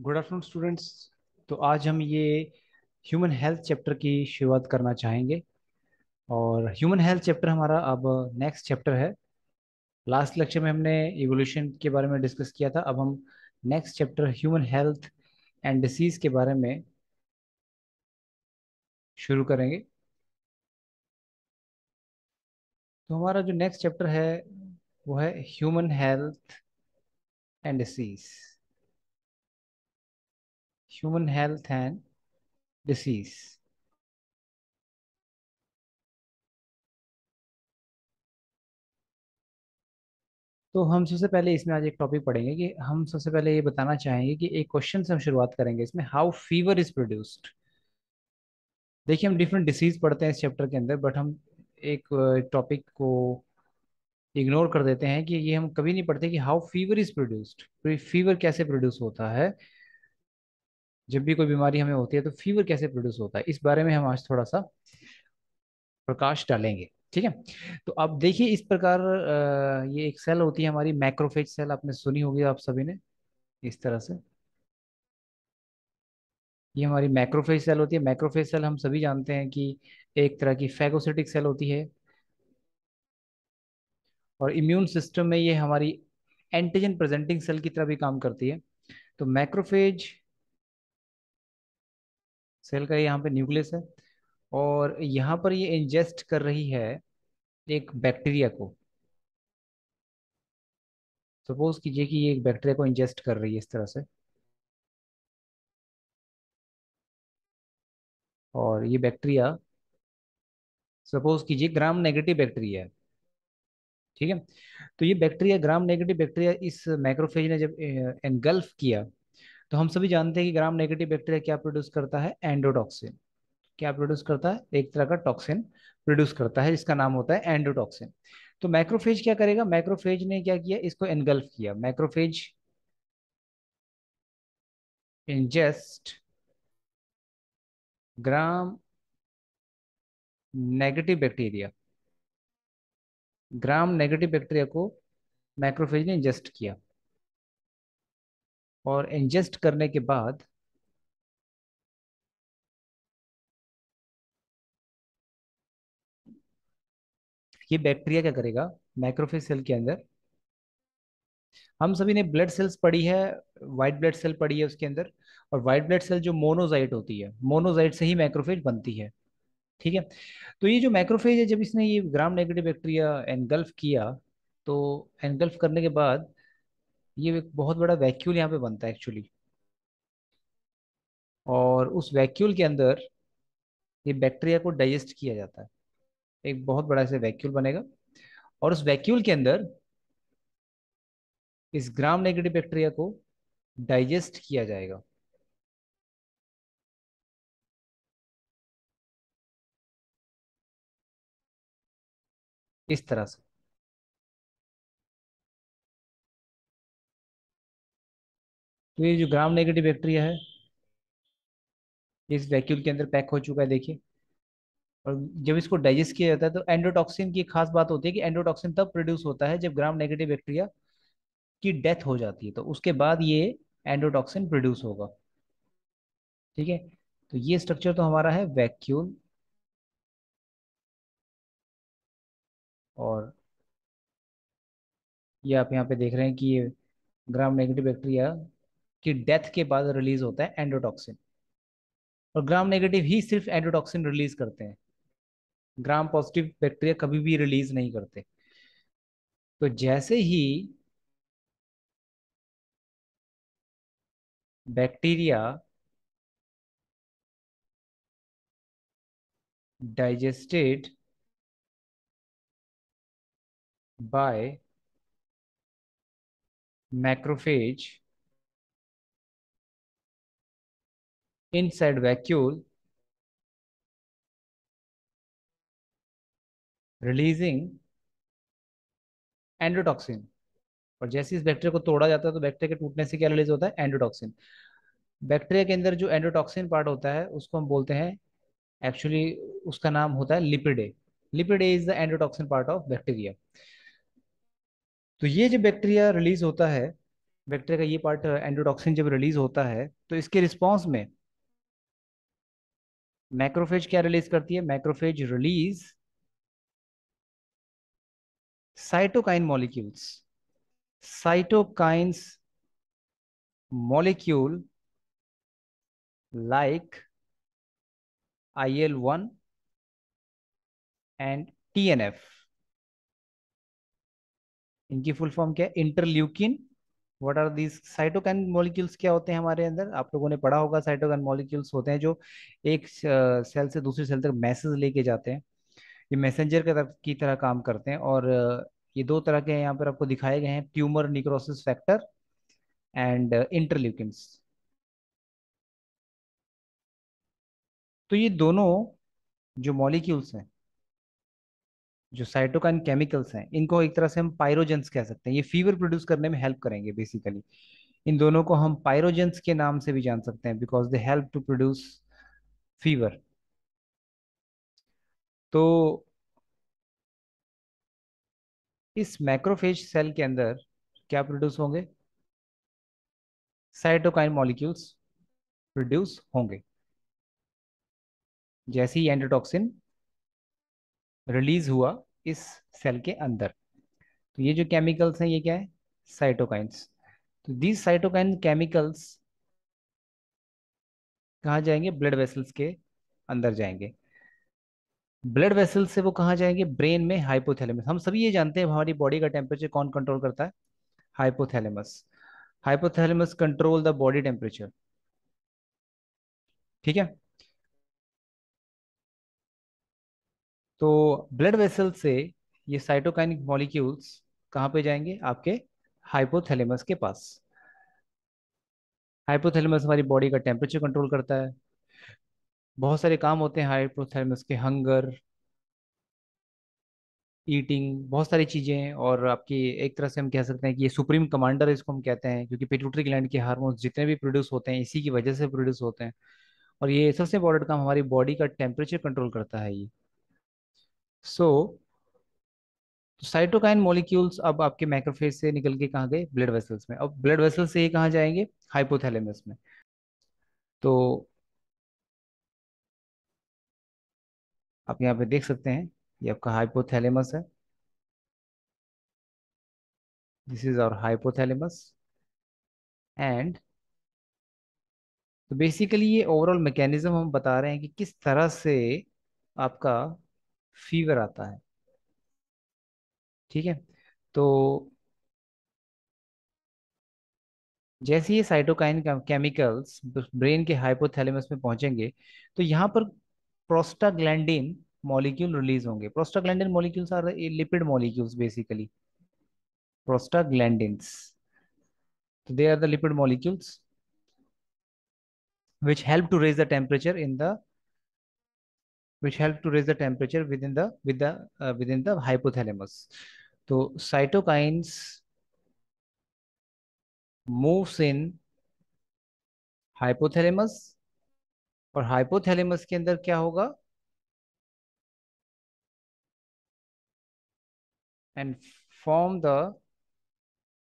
Good afternoon students तो आज हम ये ह्यूमन हेल्थ चैप्टर की शुरुआत करना चाहेंगे और ह्यूमन हेल्थ चैप्टर हमारा अब नेक्स्ट चैप्टर है लास्ट लेक्चर में हमने इवोल्यूशन के बारे में डिस्कस किया था अब हम next chapter human health and disease के बारे में शुरू करेंगे तो हमारा जो नेक्स्ट चैप्टर है वो है human health and disease human health and disease. तो हम सबसे पहले इसमें आज एक टॉपिक पढ़ेंगे कि हम सबसे पहले ये बताना चाहेंगे कि एक क्वेश्चन से हम शुरुआत करेंगे इसमें हाउ फीवर इज प्रोड्यूस्ड देखिए हम डिफरेंट डिसीज पढ़ते हैं इस चैप्टर के अंदर बट हम एक टॉपिक को इग्नोर कर देते हैं कि ये हम कभी नहीं पढ़ते कि how fever is produced fever कैसे प्रोड्यूस होता है जब भी कोई बीमारी हमें होती है तो फीवर कैसे प्रोड्यूस होता है इस बारे में हम आज थोड़ा सा प्रकाश डालेंगे ठीक है तो अब देखिए इस प्रकार ये एक सेल होती है हमारी मैक्रोफेज सेल आपने सुनी होगी आप सभी ने इस तरह से ये हमारी मैक्रोफेज सेल होती है मैक्रोफेज सेल हम सभी जानते हैं कि एक तरह की फैगोसिटिक सेल होती है और इम्यून सिस्टम में ये हमारी एंटीजन प्रेजेंटिंग सेल की तरह भी काम करती है तो मैक्रोफेज सेल का यहाँ पे न्यूक्लियस है और यहाँ पर ये इंजेस्ट कर रही है एक बैक्टीरिया को सपोज कीजिए कि ये एक बैक्टीरिया को इंजेस्ट कर रही है इस तरह से और ये बैक्टीरिया सपोज कीजिए ग्राम नेगेटिव बैक्टीरिया है ठीक है तो ये बैक्टीरिया ग्राम नेगेटिव बैक्टीरिया इस माइक्रोफेज ने जब एनगल्फ किया तो हम सभी जानते हैं कि ग्राम नेगेटिव बैक्टीरिया क्या प्रोड्यूस करता है एंडोटॉक्सिन क्या प्रोड्यूस करता है एक तरह का टॉक्सिन प्रोड्यूस करता है जिसका नाम होता है एंडोटॉक्सिन तो मैक्रोफेज क्या करेगा मैक्रोफेज ने क्या किया इसको एनगल्फ किया macrophage ingest gram negative bacteria gram negative bacteria को माइक्रोफेज ने इंजेस्ट किया और इंजेस्ट करने के बाद ये बैक्टीरिया क्या करेगा माइक्रोफेज सेल के अंदर हम सभी ने ब्लड सेल्स पढ़ी है व्हाइट ब्लड सेल पढ़ी है उसके अंदर और व्हाइट ब्लड सेल जो मोनोजाइट होती है मोनोजाइट से ही माइक्रोफेज बनती है ठीक है तो ये जो माइक्रोफेज है जब इसने ये ग्राम नेगेटिव बैक्टीरिया एनगल्फ किया तो एनगल्फ करने के बाद ये एक बहुत बड़ा वैक्यूल यहाँ पे बनता है एक्चुअली और उस वैक्यूल के अंदर ये बैक्टीरिया को डाइजेस्ट किया जाता है एक बहुत बड़ा ऐसे वैक्यूल बनेगा और उस वैक्यूल के अंदर इस ग्राम नेगेटिव बैक्टीरिया को डाइजेस्ट किया जाएगा इस तरह से तो ये जो ग्राम नेगेटिव बैक्टीरिया है इस वैक्यूल के अंदर पैक हो चुका है देखिए और जब इसको डाइजेस्ट किया जाता है तो एंडोटॉक्सिन की खास बात होती है कि एंडोटॉक्सिन तब प्रोड्यूस होता है जब ग्राम नेगेटिव बैक्टीरिया की डेथ हो जाती है तो उसके बाद ये एंडोटॉक्सिन प्रोड्यूस होगा ठीक है तो ये स्ट्रक्चर तो हमारा है वैक्यूल और ये आप यहाँ पे देख रहे हैं कि ये ग्राम नेगेटिव बैक्टीरिया कि डेथ के बाद रिलीज होता है एंडोटॉक्सिन और ग्राम नेगेटिव ही सिर्फ एंडोटॉक्सिन रिलीज करते हैं ग्राम पॉजिटिव बैक्टीरिया कभी भी रिलीज नहीं करते तो जैसे ही bacteria digested by macrophage inside vacuole releasing endotoxin और जैसे इस बैक्टीरिया को तोड़ा जाता है तो बैक्टीरिया के टूटने से क्या रिलीज होता है एंडोटॉक्सिन बैक्टीरिया के अंदर जो एंडोटॉक्सिन पार्ट होता है उसको हम बोलते हैं एक्चुअली उसका नाम होता है lipid A lipid A is the endotoxin part of bacteria तो ये जो बैक्टीरिया रिलीज होता है बैक्टीरिया का ये पार्ट एंडोटॉक्सिन जब रिलीज होता है तो इसके रिस्पॉन्स में मैक्रोफेज क्या रिलीज करती है macrophage release cytokine molecules cytokines molecule like I L one and T N F इनकी फुल फॉर्म क्या है interleukin what are these cytokine molecules क्या होते हैं हमारे अंदर आप लोगों ने पढ़ा होगा साइटोकैन मॉलिक्यूल्स होते हैं जो एक सेल से दूसरी सेल तक मैसेज लेके जाते हैं ये मैसेंजर की तरह की तरह काम करते हैं और ये दो तरह के यहाँ पर आपको दिखाए गए हैं tumour necrosis factor and interleukins तो ये दोनों जो मॉलिक्यूल्स हैं जो साइटोकाइन केमिकल्स हैं इनको एक तरह से हम पायरोजेंस कह सकते हैं ये फीवर प्रोड्यूस करने में हेल्प करेंगे बेसिकली इन दोनों को हम पायरोजेंस के नाम से भी जान सकते हैं because they help to produce fever तो इस मैक्रोफेज सेल के अंदर क्या प्रोड्यूस होंगे साइटोकाइन मॉलिक्यूल्स प्रोड्यूस होंगे जैसे ही एंटोटॉक्सिन रिलीज हुआ इस सेल के अंदर तो ये जो केमिकल्स हैं ये क्या है साइटोकाइंस तो दीज साइटोकाइन केमिकल्स कहाँ जाएंगे ब्लड वेसल्स के अंदर जाएंगे ब्लड वेसल्स से वो कहाँ जाएंगे ब्रेन में हाइपोथैलेमस हम सभी ये जानते हैं हमारी बॉडी का टेम्परेचर कौन कंट्रोल करता है hypothalamus hypothalamus control the body temperature ठीक है तो ब्लड वेसल से ये साइटोकाइनिक मॉलिक्यूल्स कहाँ पे जाएंगे आपके हाइपोथैलेमस के पास हाइपोथैलेमस हमारी बॉडी का टेम्परेचर कंट्रोल करता है बहुत सारे काम होते हैं हाइपोथैलेमस के हंगर ईटिंग बहुत सारी चीज़ें और आपकी एक तरह से हम कह सकते हैं कि ये सुप्रीम कमांडर इसको हम कहते हैं क्योंकि पिट्यूटरी ग्लैंड के हार्मोन्स जितने भी प्रोड्यूस होते हैं इसी की वजह से प्रोड्यूस होते हैं और ये सबसे इंपॉर्टेंट काम हमारी बॉडी का टेम्परेचर कंट्रोल करता है ये सो साइटोकाइन मॉलिक्यूल्स अब आपके मैक्रोफेज से निकल के कहाँ गए ब्लड वेसल्स में अब ब्लड वेसल्स से ये कहाँ जाएंगे हाइपोथैलेमस में तो आप यहाँ पे देख सकते हैं ये आपका हाइपोथैलेमस है this is our hypothalamus and तो बेसिकली ये ओवरऑल मैकेनिज्म हम बता रहे हैं कि किस तरह से आपका फीवर आता है ठीक है तो जैसे ये साइटोकाइन केमिकल्स ब्रेन के हाइपोथैलेमस में पहुंचेंगे तो यहां पर प्रोस्टाग्लैंडिन मॉलिक्यूल रिलीज होंगे prostaglandin molecules are lipid molecules basically prostaglandin तो they are the lipid molecules which help to raise the temperature in the which help to raise the temperature within the with the uh, within the hypothalamus so cytokines moves in hypothalamus और hypothalamus के अंदर क्या होगा and form the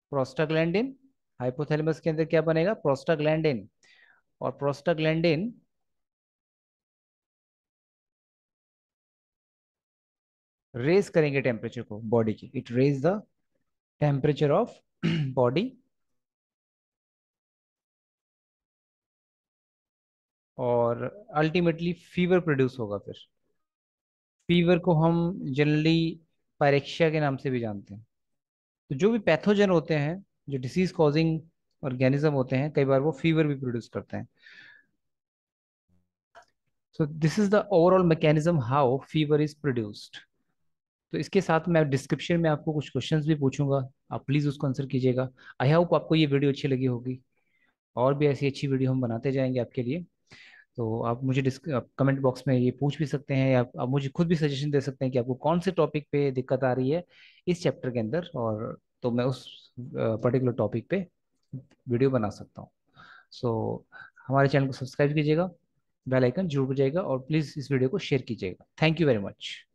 prostaglandin hypothalamus के अंदर क्या बनेगा prostaglandin और प्रोस्टाग्लैंडिन रेज करेंगे टेम्परेचर को बॉडी की it raise the temperature of body और अल्टीमेटली फीवर प्रोड्यूस होगा फिर फीवर को हम जनरली पायरेक्शिया के नाम से भी जानते हैं तो जो भी पैथोजन होते हैं जो डिसीज कॉजिंग ऑर्गेनिज्म होते हैं कई बार वो फीवर भी प्रोड्यूस करते हैं so this is the overall mechanism how fever is produced तो इसके साथ मैं डिस्क्रिप्शन में आपको कुछ क्वेश्चंस भी पूछूंगा आप प्लीज़ उसको आंसर कीजिएगा आई होप आपको ये वीडियो अच्छी लगी होगी और भी ऐसी अच्छी वीडियो हम बनाते जाएंगे आपके लिए तो आप मुझे आप कमेंट बॉक्स में ये पूछ भी सकते हैं या आप, आप मुझे खुद भी सजेशन दे सकते हैं कि आपको कौन से टॉपिक पे दिक्कत आ रही है इस चैप्टर के अंदर और तो मैं उस पर्टिकुलर टॉपिक पे वीडियो बना सकता हूँ सो so, हमारे चैनल को सब्सक्राइब कीजिएगा बेल आइकन जरूर बजाएगा और प्लीज़ इस वीडियो को शेयर कीजिएगा थैंक यू वेरी मच